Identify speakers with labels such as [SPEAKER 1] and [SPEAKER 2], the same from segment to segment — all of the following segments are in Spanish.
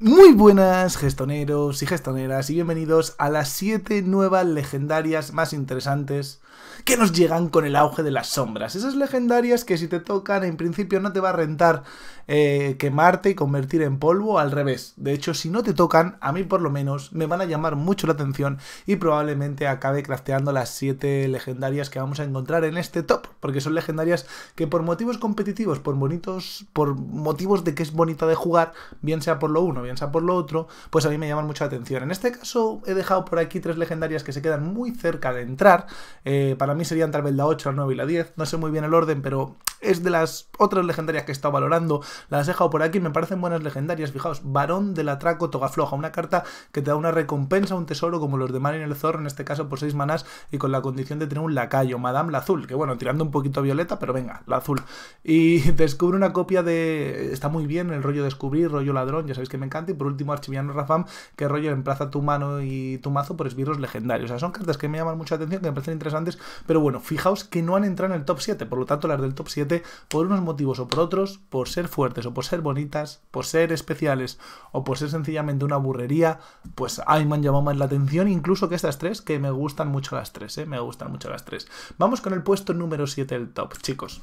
[SPEAKER 1] Muy buenas gestoneros y gestoneras y bienvenidos a las 7 nuevas legendarias más interesantes que nos llegan con el auge de las sombras. Esas legendarias que si te tocan en principio no te va a rentar eh, quemarte y convertir en polvo, al revés. De hecho, si no te tocan, a mí por lo menos me van a llamar mucho la atención y probablemente acabe crafteando las 7 legendarias que vamos a encontrar en este top, porque son legendarias que por motivos competitivos, por bonitos, por motivos de que es bonita de jugar, bien sea por lo uno, piensa por lo otro, pues a mí me llaman mucho la atención. En este caso he dejado por aquí tres legendarias que se quedan muy cerca de entrar. Eh, para mí serían tal vez la 8, la 9 y la 10. No sé muy bien el orden, pero es de las otras legendarias que he estado valorando. Las he dejado por aquí, me parecen buenas legendarias. Fijaos, Varón del Atraco Togafloja, una carta que te da una recompensa, un tesoro, como los de Marin el Zorro, en este caso por 6 manás, y con la condición de tener un lacayo. Madame la Azul, que bueno, tirando un poquito a violeta, pero venga, la azul. Y descubre una copia de. Está muy bien el rollo descubrir, rollo ladrón, ya sabéis que me encanta. Y por último, Archiviano Rafam, que rollo emplaza tu mano y tu mazo por esbirros legendarios. O sea, son cartas que me llaman mucha atención, que me parecen interesantes, pero bueno, fijaos que no han entrado en el top 7, por lo tanto, las del top 7 por unos motivos o por otros, por ser fuertes o por ser bonitas, por ser especiales o por ser sencillamente una burrería, pues ahí me han llamado más la atención, incluso que estas tres, que me gustan mucho las tres, ¿eh? me gustan mucho las tres. Vamos con el puesto número 7 del top, chicos.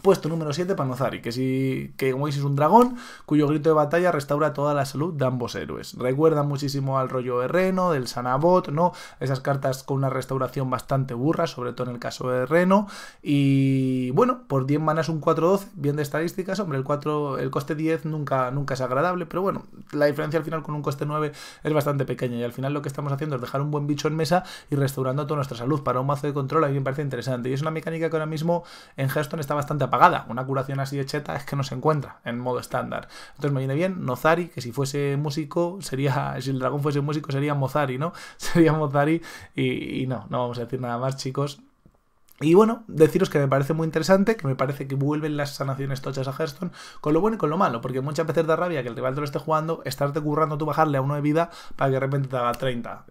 [SPEAKER 1] Puesto número 7, Panozari, que, si, que como veis es un dragón cuyo grito de batalla restaura toda la salud de ambos héroes. Recuerda muchísimo al rollo de Reno del Sanabot, ¿no? Esas cartas con una restauración bastante burra, sobre todo en el caso de Reno Y bueno, por 10 manas un 4-12, bien de estadísticas. Hombre, el, 4, el coste 10 nunca, nunca es agradable, pero bueno, la diferencia al final con un coste 9 es bastante pequeña. Y al final lo que estamos haciendo es dejar un buen bicho en mesa y restaurando toda nuestra salud para un mazo de control. A mí me parece interesante. Y es una mecánica que ahora mismo en Hearthstone está bastante apagada, Una curación así de cheta es que no se encuentra en modo estándar. Entonces me viene bien Nozari, que si fuese músico sería, si el dragón fuese músico sería Mozari, ¿no? Sería Mozari y, no, no vamos a decir nada más chicos. Y bueno, deciros que me parece muy interesante, que me parece que vuelven las sanaciones tochas a Hearthstone, con lo bueno y con lo malo, porque muchas veces da rabia que el rival te lo esté jugando, estarte currando tú bajarle a uno de vida para que de repente te haga 30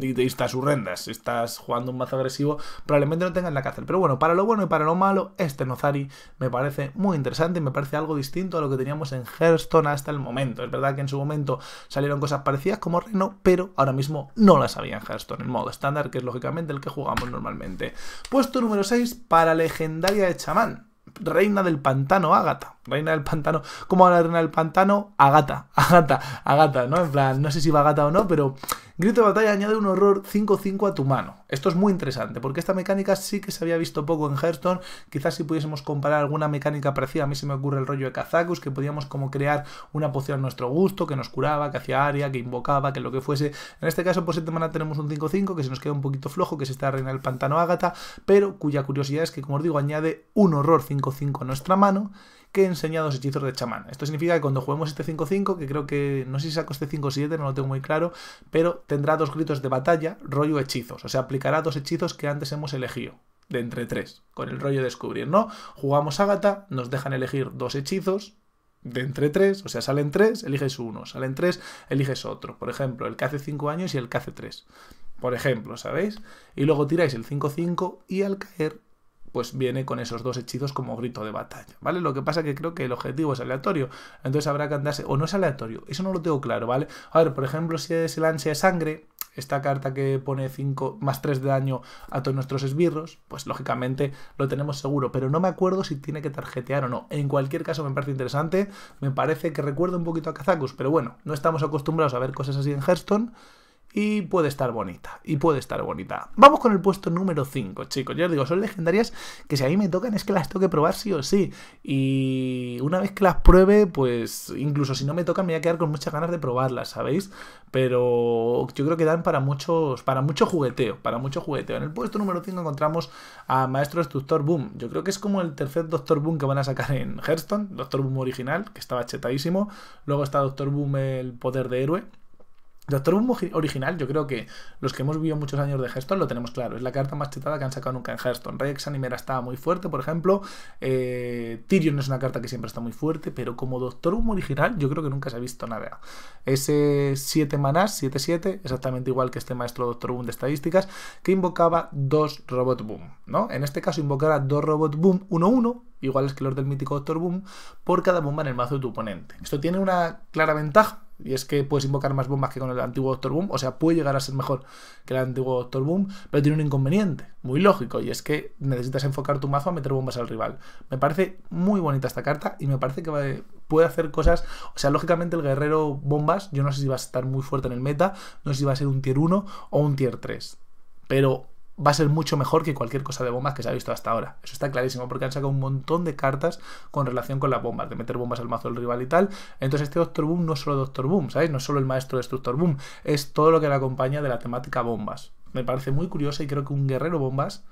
[SPEAKER 1] y, estás horrendas, si estás jugando un mazo agresivo, probablemente no tengas la cárcel. Pero bueno, para lo bueno y para lo malo, este Nozari me parece muy interesante y me parece algo distinto a lo que teníamos en Hearthstone hasta el momento. Es verdad que en su momento salieron cosas parecidas como Reno, pero ahora mismo no las había en Hearthstone, en modo estándar, que es lógicamente el que jugamos normalmente. Puesto número 6 para legendaria de chamán reina del pantano, agata Reina del pantano. ¿Cómo va la reina del pantano? Agata, Agata, Agata, ¿no? En plan, no sé si va Agata o no, pero Grito de batalla añade un horror 5-5 a tu mano. Esto es muy interesante, porque esta mecánica sí que se había visto poco en Hearthstone. Quizás si pudiésemos comparar alguna mecánica parecida, a mí se me ocurre el rollo de Kazakus, que podíamos como crear una poción a nuestro gusto, que nos curaba, que hacía área, que invocaba, que lo que fuese. En este caso, por pues, 7 tenemos un 5-5, que se nos queda un poquito flojo, que se está reina del pantano Ágata, pero cuya curiosidad es que, como os digo, añade un horror 5-5 a nuestra mano que enseña dos hechizos de chamán. Esto significa que cuando juguemos este 5-5, que creo que no sé si saco este 5-7, no lo tengo muy claro, pero tendrá dos gritos de batalla, rollo hechizos, o sea, aplicará dos hechizos que antes hemos elegido. De entre tres, con el rollo de descubrir, ¿no? Jugamos Ágata, nos dejan elegir dos hechizos, de entre tres, o sea, salen tres, eliges uno, salen tres, eliges otro. Por ejemplo, el que hace cinco años y el que hace tres. Por ejemplo, ¿sabéis? Y luego tiráis el 5-5 y al caer pues viene con esos dos hechizos como grito de batalla, ¿vale? Lo que pasa que creo que el objetivo es aleatorio, entonces habrá que andarse, o no es aleatorio, eso no lo tengo claro, ¿vale? A ver, por ejemplo, si es el ansia de sangre, esta carta que pone 5 más 3 de daño a todos nuestros esbirros, pues lógicamente lo tenemos seguro, pero no me acuerdo si tiene que tarjetear o no. En cualquier caso me parece interesante, me parece que recuerda un poquito a Kazakus, pero bueno, no estamos acostumbrados a ver cosas así en Hearthstone, y puede estar bonita, y puede estar bonita. Vamos con el puesto número 5, chicos. Yo os digo, son legendarias que si a mí me tocan es que las tengo que probar sí o sí. Y una vez que las pruebe, pues incluso si no me tocan me voy a quedar con muchas ganas de probarlas, ¿sabéis? Pero yo creo que dan para muchos, para mucho jugueteo, para mucho jugueteo. En el puesto número 5 encontramos a Maestro Destructor Boom. Yo creo que es como el tercer Doctor Boom que van a sacar en Hearthstone, Doctor Boom original, que estaba chetadísimo. Luego está Doctor Boom el poder de héroe Doctor Boom original, yo creo que los que hemos vivido muchos años de Hearthstone lo tenemos claro. Es la carta más chetada que han sacado nunca en Hearthstone. Rex Animera estaba muy fuerte, por ejemplo. Eh, Tyrion es una carta que siempre está muy fuerte, pero como Doctor Boom original, yo creo que nunca se ha visto nada. Ese 7 manás, 7-7, exactamente igual que este maestro Doctor Boom de estadísticas, que invocaba dos Robot Boom. ¿no? En este caso, invocará dos Robot Boom 1-1, iguales que los del mítico Doctor Boom, por cada bomba en el mazo de tu oponente. Esto tiene una clara ventaja y es que puedes invocar más bombas que con el antiguo Doctor Boom. O sea, puede llegar a ser mejor que el antiguo Doctor Boom, pero tiene un inconveniente, muy lógico, y es que necesitas enfocar tu mazo a meter bombas al rival. Me parece muy bonita esta carta y me parece que puede hacer cosas. O sea, lógicamente el guerrero bombas, yo no sé si va a estar muy fuerte en el meta, no sé si va a ser un tier 1 o un tier 3. Pero va a ser mucho mejor que cualquier cosa de bombas que se ha visto hasta ahora. Eso está clarísimo, porque han sacado un montón de cartas con relación con las bombas, de meter bombas al mazo del rival y tal. Entonces este Doctor Boom no es solo Doctor Boom, ¿sabéis? No es solo el maestro destructor Boom, es todo lo que le acompaña de la temática bombas. Me parece muy curioso y creo que un guerrero bombas...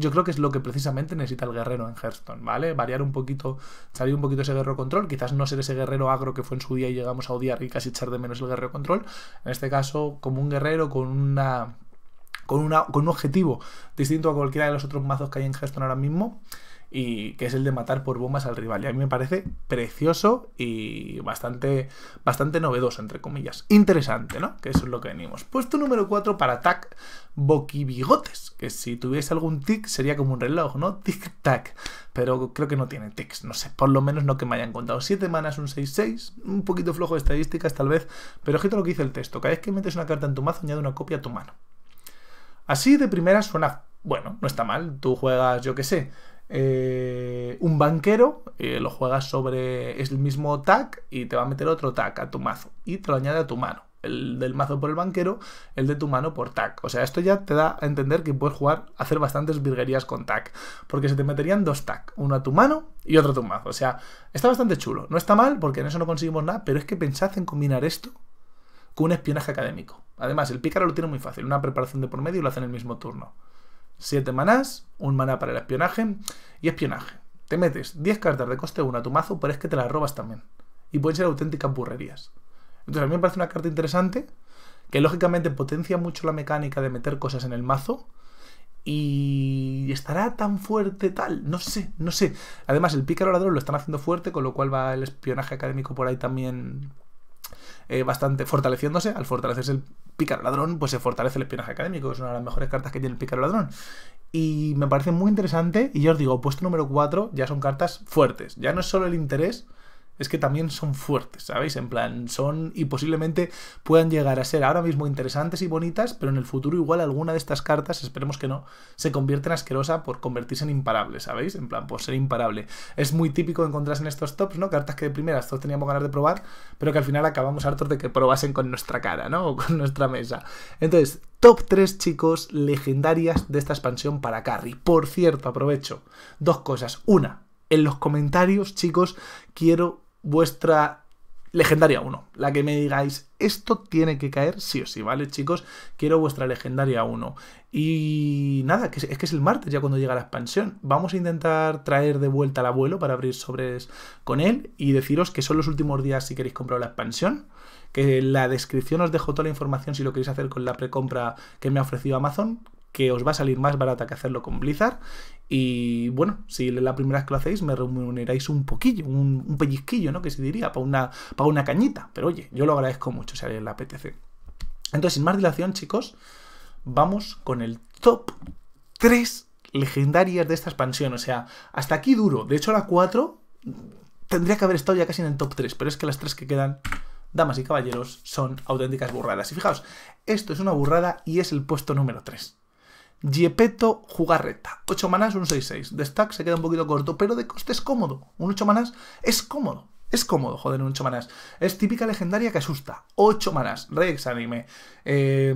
[SPEAKER 1] Yo creo que es lo que precisamente necesita el guerrero en Hearthstone, ¿vale? Variar un poquito, salir un poquito ese guerrero control, quizás no ser ese guerrero agro que fue en su día y llegamos a odiar y casi echar de menos el guerrero control. En este caso, como un guerrero con una con, un objetivo distinto a cualquiera de los otros mazos que hay en Hearthstone ahora mismo y que es el de matar por bombas al rival. Y a mí me parece precioso y bastante, bastante novedoso, entre comillas. Interesante, ¿no? Que eso es lo que venimos. Puesto número 4 para TAC, Boquibigotes, que si tuviese algún tic sería como un reloj, ¿no? Tic-tac, pero creo que no tiene tics, no sé, por lo menos no que me hayan contado. 7 manas, un 6-6, un poquito flojo de estadísticas tal vez, pero ojito lo que dice el texto, cada vez que metes una carta en tu mazo añade una copia a tu mano. Así de primera suena, bueno, no está mal. Tú juegas, yo qué sé, eh, un banquero, eh, lo juegas sobre el mismo tag y te va a meter otro tag a tu mazo y te lo añade a tu mano. El del mazo por el banquero, el de tu mano por Tac O sea, esto ya te da a entender que puedes jugar, hacer bastantes virguerías con Tac porque se te meterían dos Tac uno a tu mano y otro a tu mazo. O sea, está bastante chulo. No está mal, porque en eso no conseguimos nada, pero es que pensad en combinar esto con un espionaje académico. Además, el pícaro lo tiene muy fácil. Una preparación de por medio y lo hace en el mismo turno. 7 manás, un maná para el espionaje y espionaje. Te metes 10 cartas de coste 1 a tu mazo, pero es que te las robas también. Y pueden ser auténticas burrerías. Entonces a mí me parece una carta interesante, que lógicamente potencia mucho la mecánica de meter cosas en el mazo. Y estará tan fuerte tal, no sé, no sé. Además, el pícaro ladrón lo están haciendo fuerte, con lo cual va el espionaje académico por ahí también eh, bastante fortaleciéndose. Al fortalecerse el pícaro ladrón, pues se fortalece el espionaje académico. Es una de las mejores cartas que tiene el pícaro ladrón. Y me parece muy interesante. Y yo os digo, puesto número 4 ya son cartas fuertes. Ya no es solo el interés, es que también son fuertes, ¿sabéis? En plan, son y posiblemente puedan llegar a ser ahora mismo interesantes y bonitas, pero en el futuro igual alguna de estas cartas, esperemos que no, se convierte en asquerosa por convertirse en imparable, ¿sabéis? En plan, por ser imparable. Es muy típico encontrarse en estos tops, ¿no? Cartas que de primeras todos teníamos ganas de probar, pero que al final acabamos hartos de que probasen con nuestra cara, ¿no? O con nuestra mesa. Entonces, top 3 chicos legendarias de esta expansión para carry. Por cierto, aprovecho dos cosas. Una, en los comentarios, chicos, quiero vuestra legendaria 1. La que me digáis, esto tiene que caer sí o sí, ¿vale, chicos? Quiero vuestra legendaria 1. Y nada, es que es el martes ya cuando llega la expansión. Vamos a intentar traer de vuelta al abuelo para abrir sobres con él y deciros que son los últimos días si queréis comprar la expansión. Que en la descripción os dejo toda la información si lo queréis hacer con la precompra que me ha ofrecido Amazon que os va a salir más barata que hacerlo con Blizzard. Y bueno, si la primera vez que lo hacéis, me remuneráis un poquillo, un, pellizquillo, ¿no? Que se diría, para una, una cañita. Pero oye, yo lo agradezco mucho si alguien la apetece. Entonces, sin más dilación, chicos, vamos con el top 3 legendarias de esta expansión. O sea, hasta aquí duro. De hecho, la 4 tendría que haber estado ya casi en el top 3, pero es que las 3 que quedan, damas y caballeros, son auténticas burradas. Y fijaos, esto es una burrada y es el puesto número 3 jugar Jugarreta. 8 manas, un 6-6. De stack se queda un poquito corto, pero de coste es cómodo. Un 8 manas es cómodo. Es cómodo, joder, un 8 manas. Es típica legendaria que asusta. 8 manas. Rex anime. Eh,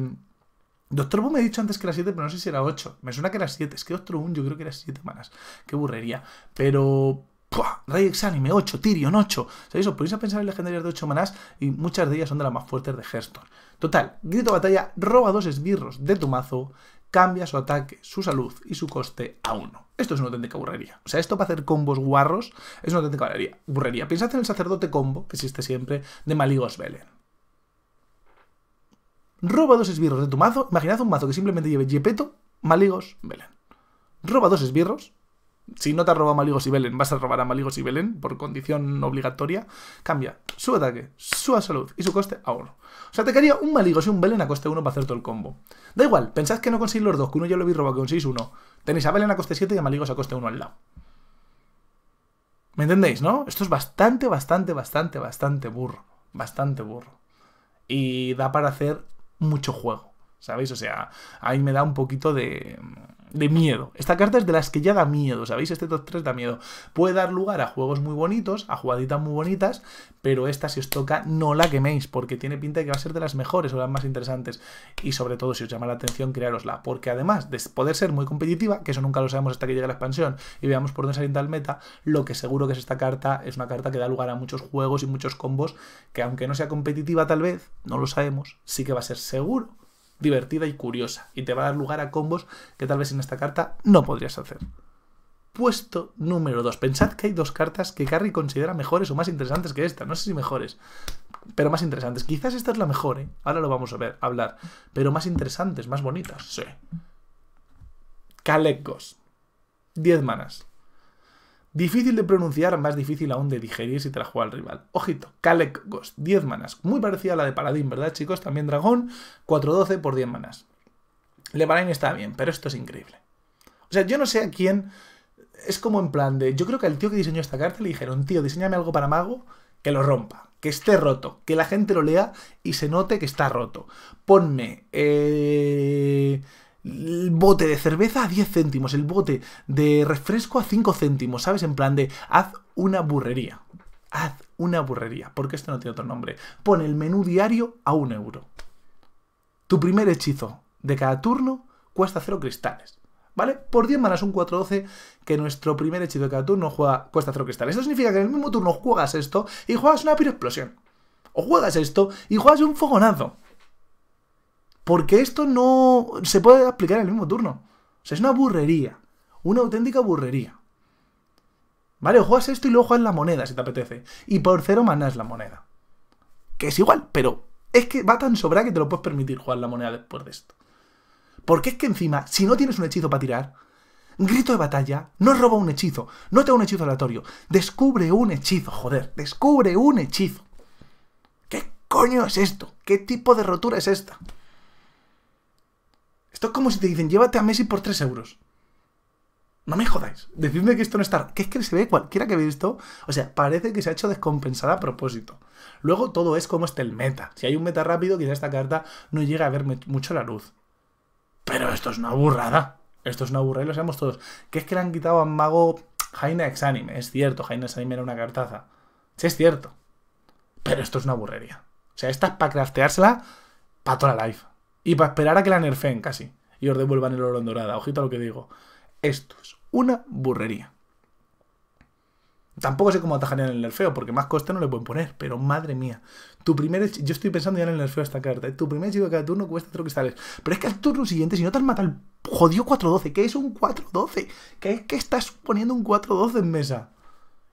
[SPEAKER 1] Doctor Boom me he dicho antes que era 7, pero no sé si era 8. Me suena que era 7. Es que otro un yo creo que era 7 manas. Qué burrería. Pero... ¡pua! Rex anime 8, Tyrion 8. ¿Sabéis? Os podéis pensar en legendarias de 8 manas? y muchas de ellas son de las más fuertes de Hearthstone. Total, grito batalla, roba dos esbirros de tu mazo cambia su ataque, su salud y su coste a 1. Esto es una auténtica burrería. O sea, esto para hacer combos guarros es una auténtica burrería. burrería. Pensad en el sacerdote combo, que existe siempre, de Maligos belen Roba dos esbirros de tu mazo. Imaginad un mazo que simplemente lleve Jepeto, Maligos, belen Roba dos esbirros. Si no te ha robado Maligos y Belen, vas a robar a Maligos y Belen por condición obligatoria. Cambia su ataque, su salud y su coste a 1. O sea, te quería un maligos y un Belén a coste 1 para hacer todo el combo. Da igual, pensad que no conseguís los dos, que uno ya lo vi robado, que conseguís uno. Tenéis a Belén a coste 7 y a maligos a coste 1 al lado. ¿Me entendéis, no? Esto es bastante, bastante, bastante, bastante burro. Bastante burro. Y da para hacer mucho juego, ¿sabéis? O sea, ahí me da un poquito de de miedo. Esta carta es de las que ya da miedo, ¿sabéis? Este top 3 da miedo. Puede dar lugar a juegos muy bonitos, a jugaditas muy bonitas, pero esta si os toca no la queméis, porque tiene pinta de que va a ser de las mejores o las más interesantes. Y sobre todo, si os llama la atención, creárosla. Porque además de poder ser muy competitiva, que eso nunca lo sabemos hasta que llegue la expansión y veamos por dónde salienta el meta, lo que seguro que es esta carta es una carta que da lugar a muchos juegos y muchos combos que aunque no sea competitiva tal vez, no lo sabemos, sí que va a ser seguro divertida y curiosa, y te va a dar lugar a combos que tal vez en esta carta no podrías hacer. Puesto número 2. Pensad que hay dos cartas que Carrie considera mejores o más interesantes que esta. No sé si mejores, pero más interesantes. Quizás esta es la mejor, ¿eh? Ahora lo vamos a ver, hablar. Pero más interesantes, más bonitas. Sí. Calecos. 10 manas. Difícil de pronunciar, más difícil aún de digerir si te la juega el rival. Ojito, Kalek Ghost, 10 manas. Muy parecida a la de Paladín, ¿verdad, chicos? También dragón, 4-12 por 10 manas. Levarain está bien, pero esto es increíble. O sea, yo no sé a quién. Es como en plan de. Yo creo que al tío que diseñó esta carta le dijeron, tío, diseñame algo para mago que lo rompa, que esté roto, que la gente lo lea y se note que está roto. Ponme. Eh el bote de cerveza a 10 céntimos, el bote de refresco a 5 céntimos, ¿sabes? En plan de haz una burrería. Haz una burrería, porque esto no tiene otro nombre. Pon el menú diario a 1 euro. Tu primer hechizo de cada turno cuesta 0 cristales. ¿Vale? Por 10 manas un 4-12 que nuestro primer hechizo de cada turno juega, cuesta 0 cristales. Eso significa que en el mismo turno juegas esto y juegas una piroexplosión. O juegas esto y juegas un fogonazo. Porque esto no se puede aplicar en el mismo turno. O sea, es una burrería. Una auténtica burrería. ¿Vale? juegas esto y luego juegas la moneda si te apetece. Y por cero manas la moneda. Que es igual, pero es que va tan sobra que te lo puedes permitir jugar la moneda después de esto. Porque es que encima, si no tienes un hechizo para tirar, grito de batalla, no roba un hechizo, no te da un hechizo aleatorio, descubre un hechizo, joder, descubre un hechizo. ¿Qué coño es esto? ¿Qué tipo de rotura es esta? Esto es como si te dicen, llévate a Messi por 3 euros. No me jodáis. Decidme que esto no está. qué es que se ve cualquiera que ve esto. O sea, parece que se ha hecho descompensada a propósito. Luego todo es como este el meta. Si hay un meta rápido, quizá esta carta no llega a ver mucho la luz. Pero esto es una burrada. Esto es una burrada y lo sabemos todos. qué es que le han quitado a Mago Jaina Exanime. Es cierto, Jaina Exanime era una cartaza. Sí, es cierto. Pero esto es una burrería. O sea, esta es para crafteársela para toda la life. Y para esperar a que la nerfeen, casi. Y os devuelvan el oro en dorada. Ojito a lo que digo. Esto es una burrería. Tampoco sé cómo atajarían el nerfeo, porque más coste no le pueden poner, pero madre mía. Tu primer Yo estoy pensando ya en el nerfeo esta carta. ¿eh? Tu primer hechizo de cada turno cuesta 3 cristales. Pero es que al turno siguiente, si no te has matado el jodido 4-12, ¿qué es un 4-12? ¿Qué es que estás poniendo un 4-12 en mesa?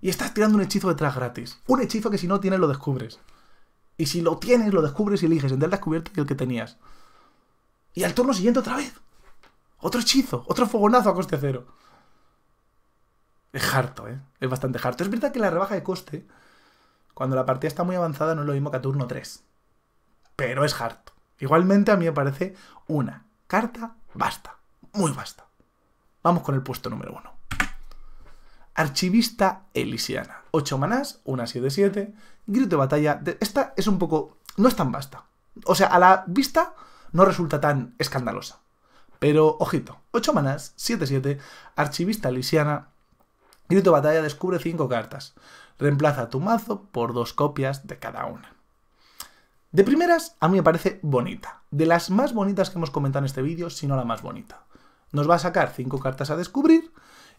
[SPEAKER 1] Y estás tirando un hechizo detrás gratis. Un hechizo que si no tienes lo descubres. Y si lo tienes, lo descubres y eliges entre el descubierto y el que tenías. Y al turno siguiente otra vez. Otro hechizo, otro fogonazo a coste cero. Es harto, ¿eh? Es bastante harto. Es verdad que la rebaja de coste, cuando la partida está muy avanzada, no es lo mismo que a turno 3. Pero es harto. Igualmente a mí me parece una carta basta. Muy basta. Vamos con el puesto número 1. Archivista Elisiana. 8 manás, una 7-7, grito de batalla. Esta es un poco... no es tan basta. O sea, a la vista no resulta tan escandalosa. Pero, ojito, 8 manas, 7-7, archivista lisiana, grito batalla, descubre 5 cartas. Reemplaza tu mazo por 2 copias de cada una. De primeras, a mí me parece bonita. De las más bonitas que hemos comentado en este vídeo, si no la más bonita. Nos va a sacar 5 cartas a descubrir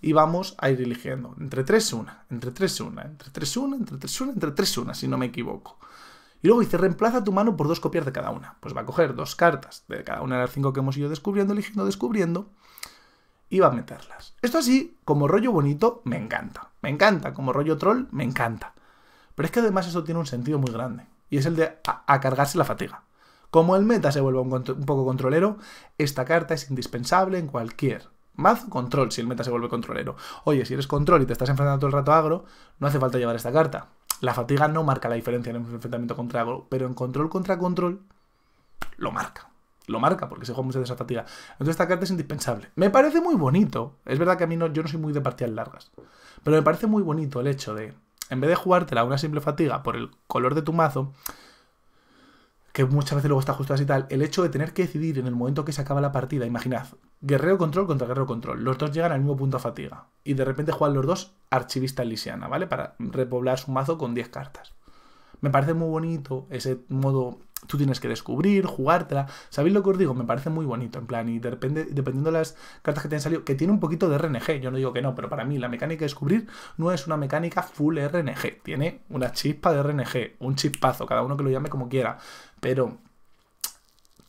[SPEAKER 1] y vamos a ir eligiendo. Entre 3 1 entre 3 1 entre 3 1 entre 3 1 entre 3 1 si no me equivoco. Y luego dice, reemplaza tu mano por dos copias de cada una. Pues va a coger dos cartas de cada una de las cinco que hemos ido descubriendo, eligiendo, descubriendo, y va a meterlas. Esto así, como rollo bonito, me encanta. Me encanta, como rollo troll, me encanta. Pero es que además eso tiene un sentido muy grande, y es el de a, cargarse la fatiga. Como el meta se vuelve un, poco controlero, esta carta es indispensable en cualquier mazo control si el meta se vuelve controlero. Oye, si eres control y te estás enfrentando todo el rato a agro, no hace falta llevar esta carta. La fatiga no marca la diferencia en un enfrentamiento contra algo, pero en control contra control lo marca. Lo marca porque se juega mucho de esa fatiga. Entonces esta carta es indispensable. Me parece muy bonito. Es verdad que a mí no, yo no soy muy de partidas largas. Pero me parece muy bonito el hecho de, en vez de jugártela a una simple fatiga por el color de tu mazo, que muchas veces luego está ajustada y tal, el hecho de tener que decidir en el momento que se acaba la partida, imaginad, Guerrero Control contra Guerrero Control. Los dos llegan al mismo punto de fatiga. Y de repente juegan los dos Archivista Lisiana, ¿vale? Para repoblar su mazo con 10 cartas. Me parece muy bonito ese modo. Tú tienes que descubrir, jugártela. ¿Sabéis lo que os digo? Me parece muy bonito. En plan, y dependiendo de las cartas que te han salido, que tiene un poquito de RNG. Yo no digo que no, pero para mí la mecánica de descubrir no es una mecánica full RNG. Tiene una chispa de RNG, un chispazo, cada uno que lo llame como quiera. Pero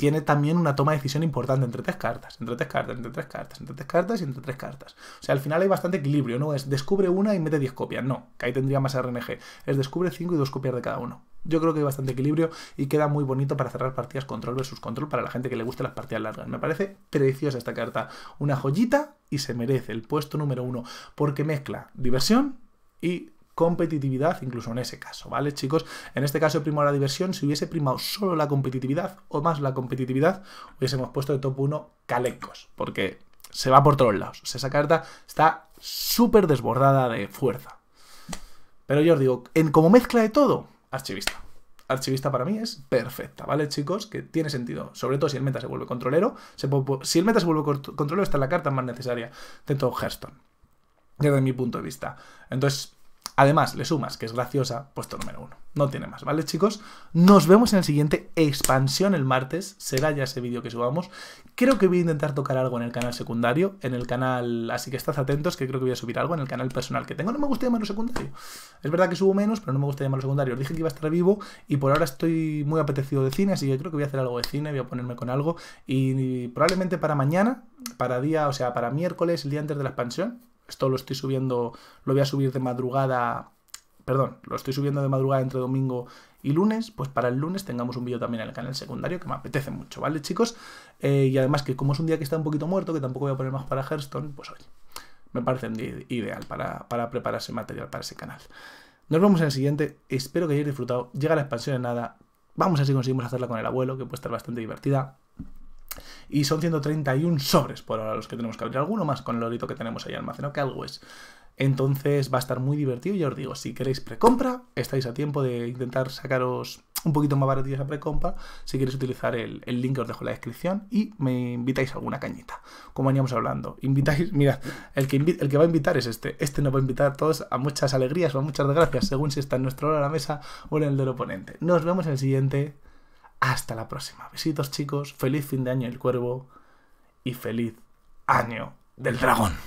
[SPEAKER 1] tiene también una toma de decisión importante entre tres cartas, entre tres cartas, entre tres cartas, entre tres cartas y entre tres cartas. O sea, al final hay bastante equilibrio, no es descubre una y mete 10 copias, no, que ahí tendría más RNG, es descubre cinco y dos copias de cada uno. Yo creo que hay bastante equilibrio y queda muy bonito para cerrar partidas control versus control para la gente que le guste las partidas largas. Me parece preciosa esta carta, una joyita y se merece el puesto número uno porque mezcla diversión y competitividad, incluso en ese caso, ¿vale, chicos? En este caso primó la diversión, si hubiese primado solo la competitividad o más la competitividad, hubiésemos puesto de top 1 Calecos, porque se va por todos lados. esa carta está súper desbordada de fuerza. Pero yo os digo, en como mezcla de todo, archivista. Archivista para mí es perfecta, ¿vale, chicos? Que tiene sentido. Sobre todo si el meta se vuelve controlero. si el meta se vuelve controlero, esta es la carta más necesaria de todo Hearthstone. Desde mi punto de vista. Entonces, además le sumas que es graciosa, puesto número uno. No tiene más, ¿vale, chicos? Nos vemos en el siguiente expansión el martes. Será ya ese vídeo que subamos. Creo que voy a intentar tocar algo en el canal secundario, en el canal... Así que estad atentos, que creo que voy a subir algo en el canal personal que tengo. No me gusta llamarlo secundario. Es verdad que subo menos, pero no me gusta llamarlo secundario. dije que iba a estar vivo y por ahora estoy muy apetecido de cine, así que creo que voy a hacer algo de cine, voy a ponerme con algo. Y probablemente para mañana, para día, o sea, para miércoles, el día antes de la expansión, esto lo estoy subiendo, lo voy a subir de madrugada, perdón, lo estoy subiendo de madrugada entre domingo y lunes, pues para el lunes tengamos un vídeo también en el canal secundario que me apetece mucho, ¿vale, chicos? Eh, y además que como es un día que está un poquito muerto, que tampoco voy a poner más para Hearthstone, pues oye, me parece ideal para, para material para ese canal. Nos vemos en el siguiente, espero que hayáis disfrutado, llega la expansión en nada, vamos a ver si conseguimos hacerla con el abuelo, que puede estar bastante divertida. Y son 131 sobres por ahora los que tenemos que abrir. Alguno más con el orito que tenemos ahí almacenado, que algo es. Entonces va a estar muy divertido. y os digo, si queréis precompra, estáis a tiempo de intentar sacaros un poquito más baratilla a precompra. Si queréis utilizar el, el, link, os dejo en la descripción y me invitáis a alguna cañita. Como veníamos hablando, invitáis, mirad, el que, el que va a invitar es este. Este nos va a invitar a todos a muchas alegrías o a muchas desgracias, según si está en nuestro hora a la mesa o en el del oponente. Nos vemos en el siguiente. Hasta la próxima. Besitos chicos, feliz fin de año del cuervo y feliz año del dragón.